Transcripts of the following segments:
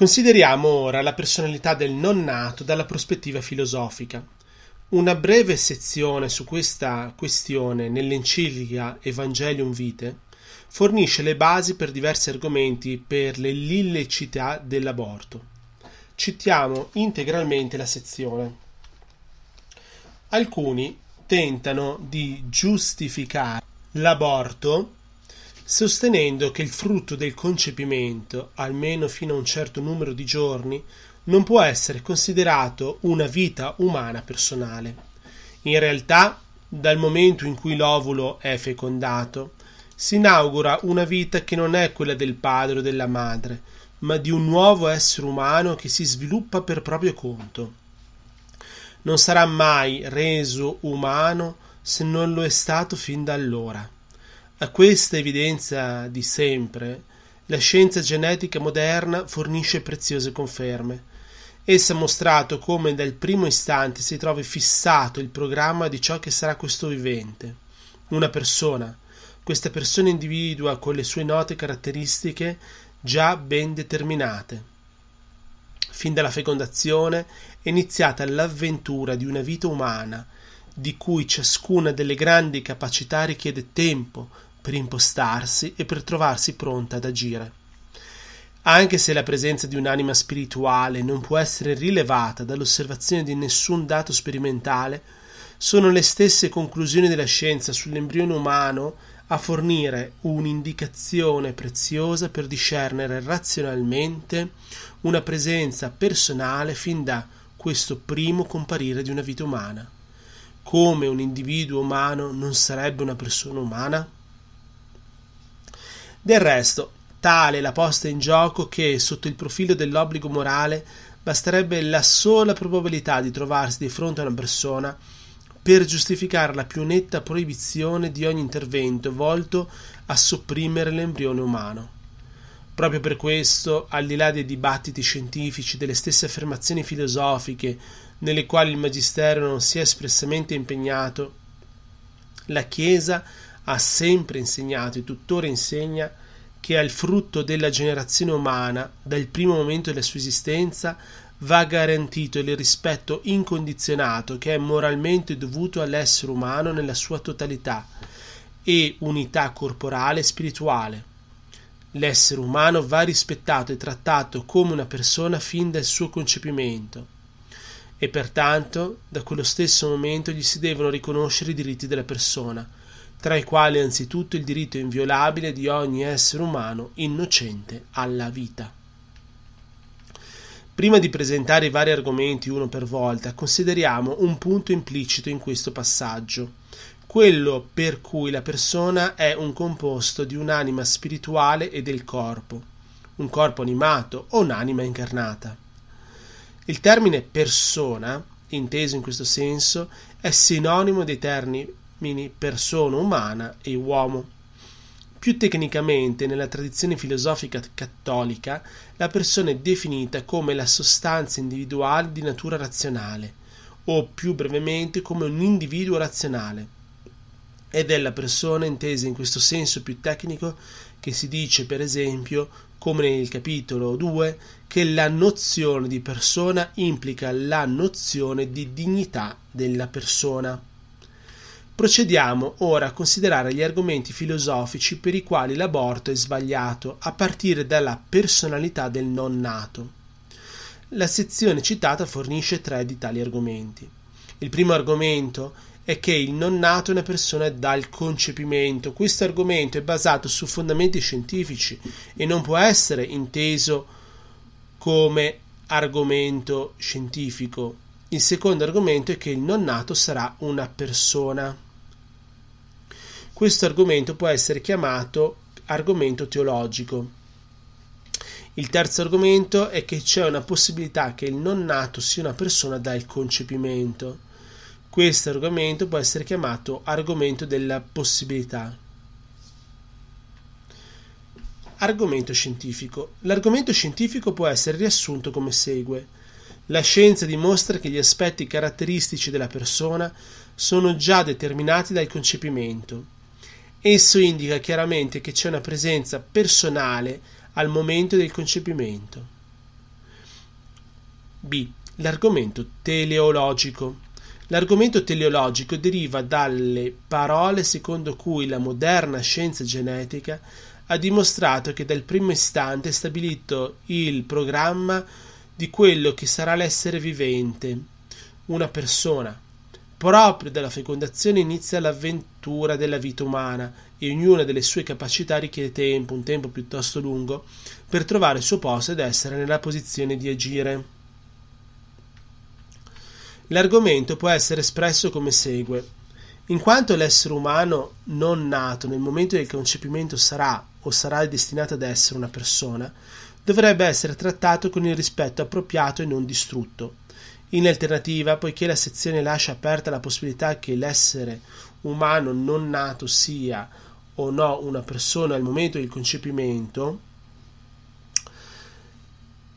Consideriamo ora la personalità del non nato dalla prospettiva filosofica. Una breve sezione su questa questione nell'enciclica Evangelium Vitae fornisce le basi per diversi argomenti per l'illecità dell'aborto. Citiamo integralmente la sezione. Alcuni tentano di giustificare l'aborto sostenendo che il frutto del concepimento, almeno fino a un certo numero di giorni, non può essere considerato una vita umana personale. In realtà, dal momento in cui l'ovulo è fecondato, si inaugura una vita che non è quella del padre o della madre, ma di un nuovo essere umano che si sviluppa per proprio conto. Non sarà mai reso umano se non lo è stato fin da allora. A questa evidenza di sempre, la scienza genetica moderna fornisce preziose conferme. Essa ha mostrato come dal primo istante si trovi fissato il programma di ciò che sarà questo vivente, una persona. Questa persona individua con le sue note caratteristiche già ben determinate. Fin dalla fecondazione è iniziata l'avventura di una vita umana, di cui ciascuna delle grandi capacità richiede tempo, per impostarsi e per trovarsi pronta ad agire. Anche se la presenza di un'anima spirituale non può essere rilevata dall'osservazione di nessun dato sperimentale, sono le stesse conclusioni della scienza sull'embrione umano a fornire un'indicazione preziosa per discernere razionalmente una presenza personale fin da questo primo comparire di una vita umana. Come un individuo umano non sarebbe una persona umana? Del resto, tale la posta in gioco che, sotto il profilo dell'obbligo morale, basterebbe la sola probabilità di trovarsi di fronte a una persona per giustificare la più netta proibizione di ogni intervento volto a sopprimere l'embrione umano. Proprio per questo, al di là dei dibattiti scientifici, delle stesse affermazioni filosofiche nelle quali il Magistero non si è espressamente impegnato, la Chiesa ha sempre insegnato e tuttora insegna che al frutto della generazione umana, dal primo momento della sua esistenza, va garantito il rispetto incondizionato che è moralmente dovuto all'essere umano nella sua totalità e unità corporale e spirituale. L'essere umano va rispettato e trattato come una persona fin dal suo concepimento e pertanto da quello stesso momento gli si devono riconoscere i diritti della persona, tra i quali anzitutto il diritto inviolabile di ogni essere umano innocente alla vita. Prima di presentare i vari argomenti uno per volta, consideriamo un punto implicito in questo passaggio, quello per cui la persona è un composto di un'anima spirituale e del corpo, un corpo animato o un'anima incarnata. Il termine persona, inteso in questo senso, è sinonimo dei, terni, meaning persona umana e uomo. Più tecnicamente, nella tradizione filosofica cattolica, la persona è definita come la sostanza individuale di natura razionale, o più brevemente come un individuo razionale. Ed è la persona intesa in questo senso più tecnico che si dice, per esempio, come nel capitolo 2, che la nozione di persona implica la nozione di dignità della persona. Procediamo ora a considerare gli argomenti filosofici per i quali l'aborto è sbagliato a partire dalla personalità del non nato. La sezione citata fornisce tre di tali argomenti. Il primo argomento è che il non nato è una persona dal concepimento. Questo argomento è basato su fondamenti scientifici e non può essere inteso come argomento scientifico. Il secondo argomento è che il non nato sarà una persona questo argomento può essere chiamato argomento teologico. Il terzo argomento è che c'è una possibilità che il non nato sia una persona dal concepimento. Questo argomento può essere chiamato argomento della possibilità. Argomento scientifico. L'argomento scientifico può essere riassunto come segue. La scienza dimostra che gli aspetti caratteristici della persona sono già determinati dal concepimento Esso indica chiaramente che c'è una presenza personale al momento del concepimento. B. L'argomento teleologico. L'argomento teleologico deriva dalle parole secondo cui la moderna scienza genetica ha dimostrato che dal primo istante è stabilito il programma di quello che sarà l'essere vivente, una persona, Proprio dalla fecondazione inizia l'avventura della vita umana e ognuna delle sue capacità richiede tempo, un tempo piuttosto lungo, per trovare il suo posto ed essere nella posizione di agire. L'argomento può essere espresso come segue. In quanto l'essere umano non nato nel momento del concepimento sarà o sarà destinato ad essere una persona, dovrebbe essere trattato con il rispetto appropriato e non distrutto, in alternativa, poiché la sezione lascia aperta la possibilità che l'essere umano non nato sia o no una persona al momento del concepimento,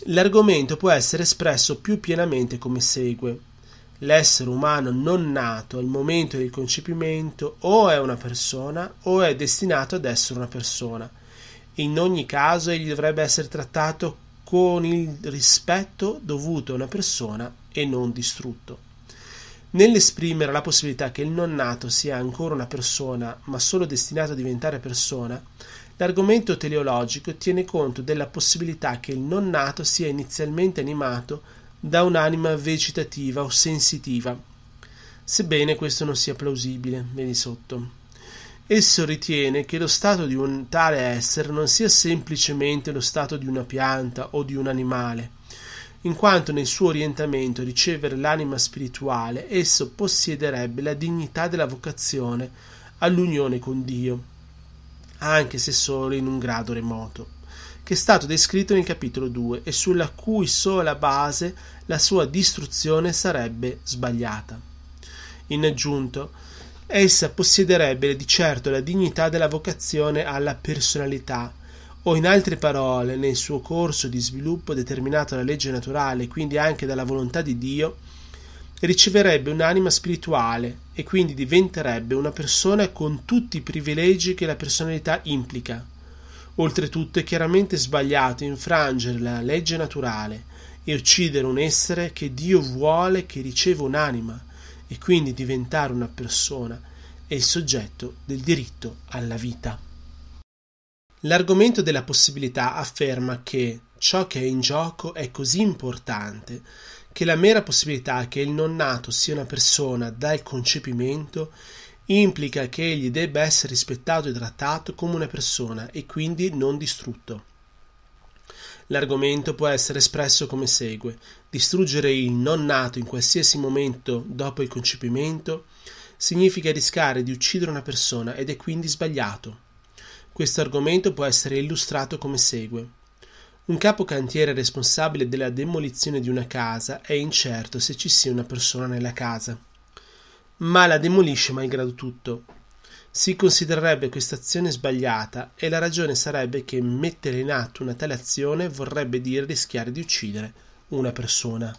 l'argomento può essere espresso più pienamente come segue. L'essere umano non nato al momento del concepimento o è una persona o è destinato ad essere una persona. In ogni caso egli dovrebbe essere trattato con il rispetto dovuto a una persona e non distrutto. Nell'esprimere la possibilità che il non nato sia ancora una persona, ma solo destinato a diventare persona, l'argomento teleologico tiene conto della possibilità che il non nato sia inizialmente animato da un'anima vegetativa o sensitiva, sebbene questo non sia plausibile, vedi sotto. Esso ritiene che lo stato di un tale essere non sia semplicemente lo stato di una pianta o di un animale, in quanto nel suo orientamento a ricevere l'anima spirituale esso possiederebbe la dignità della vocazione all'unione con Dio, anche se solo in un grado remoto, che è stato descritto nel capitolo 2 e sulla cui sola base la sua distruzione sarebbe sbagliata. In aggiunto, essa possiederebbe di certo la dignità della vocazione alla personalità, o in altre parole nel suo corso di sviluppo determinato dalla legge naturale quindi anche dalla volontà di Dio, riceverebbe un'anima spirituale e quindi diventerebbe una persona con tutti i privilegi che la personalità implica. Oltretutto è chiaramente sbagliato infrangere la legge naturale e uccidere un essere che Dio vuole che riceva un'anima e quindi diventare una persona e il soggetto del diritto alla vita. L'argomento della possibilità afferma che ciò che è in gioco è così importante che la mera possibilità che il non nato sia una persona dal concepimento implica che egli debba essere rispettato e trattato come una persona e quindi non distrutto. L'argomento può essere espresso come segue. Distruggere il non nato in qualsiasi momento dopo il concepimento significa rischiare di uccidere una persona ed è quindi sbagliato. Questo argomento può essere illustrato come segue. Un capocantiere responsabile della demolizione di una casa è incerto se ci sia una persona nella casa, ma la demolisce malgrado tutto. Si considererebbe questa azione sbagliata e la ragione sarebbe che mettere in atto una tale azione vorrebbe dire rischiare di uccidere una persona.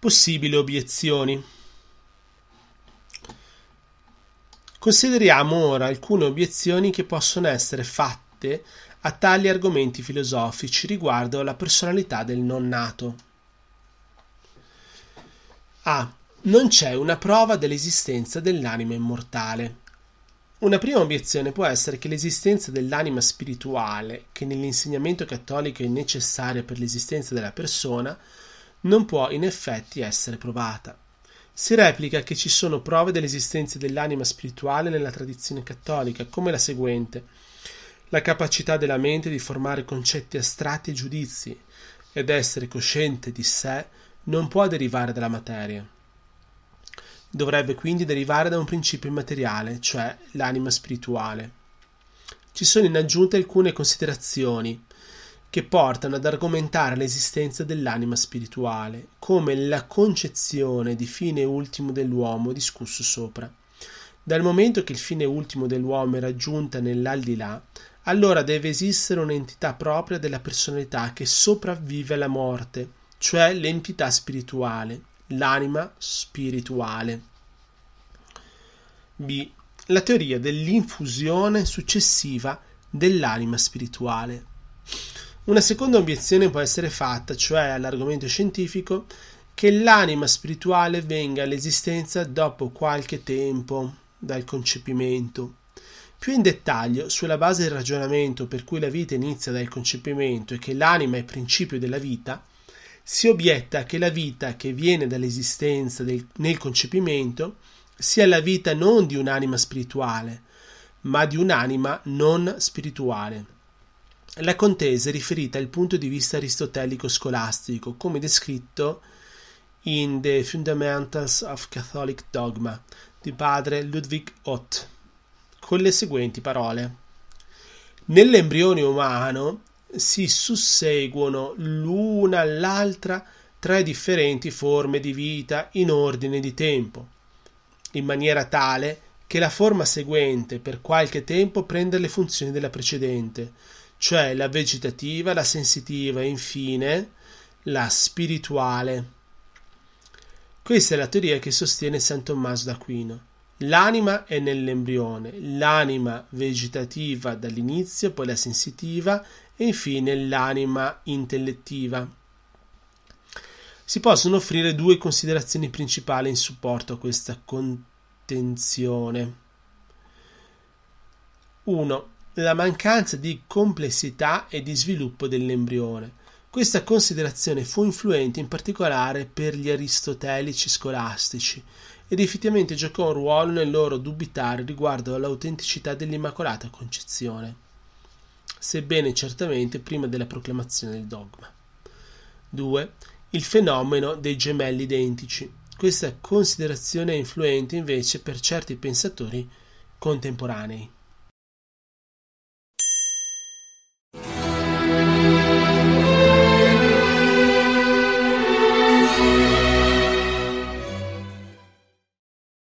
Possibili obiezioni. Consideriamo ora alcune obiezioni che possono essere fatte a tali argomenti filosofici riguardo alla personalità del non nato. A. Non c'è una prova dell'esistenza dell'anima immortale. Una prima obiezione può essere che l'esistenza dell'anima spirituale, che nell'insegnamento cattolico è necessaria per l'esistenza della persona, non può in effetti essere provata. Si replica che ci sono prove dell'esistenza dell'anima spirituale nella tradizione cattolica, come la seguente: la capacità della mente di formare concetti astratti e giudizi, ed essere cosciente di sé non può derivare dalla materia. Dovrebbe quindi derivare da un principio immateriale, cioè l'anima spirituale. Ci sono in aggiunta alcune considerazioni che portano ad argomentare l'esistenza dell'anima spirituale, come la concezione di fine ultimo dell'uomo discusso sopra. Dal momento che il fine ultimo dell'uomo è raggiunta nell'aldilà, allora deve esistere un'entità propria della personalità che sopravvive alla morte, cioè l'entità spirituale, l'anima spirituale. B. La teoria dell'infusione successiva dell'anima spirituale. Una seconda obiezione può essere fatta, cioè all'argomento scientifico, che l'anima spirituale venga all'esistenza dopo qualche tempo dal concepimento. Più in dettaglio, sulla base del ragionamento per cui la vita inizia dal concepimento e che l'anima è principio della vita, si obietta che la vita che viene dall'esistenza del, nel concepimento sia la vita non di un'anima spirituale, ma di un'anima non spirituale. La contesa è riferita al punto di vista aristotelico scolastico, come descritto in The Fundamentals of Catholic Dogma di padre Ludwig Ott, con le seguenti parole. Nell'embrione umano si susseguono l'una all'altra tre differenti forme di vita in ordine di tempo, in maniera tale che la forma seguente per qualche tempo prenda le funzioni della precedente cioè la vegetativa, la sensitiva e infine la spirituale. Questa è la teoria che sostiene San Tommaso d'Aquino. L'anima è nell'embrione, l'anima vegetativa dall'inizio, poi la sensitiva e infine l'anima intellettiva. Si possono offrire due considerazioni principali in supporto a questa contenzione. 1 la mancanza di complessità e di sviluppo dell'embrione. Questa considerazione fu influente in particolare per gli aristotelici scolastici ed effettivamente giocò un ruolo nel loro dubitare riguardo all'autenticità dell'Immacolata Concezione, sebbene certamente prima della proclamazione del dogma. 2. Il fenomeno dei gemelli identici. Questa considerazione è influente invece per certi pensatori contemporanei.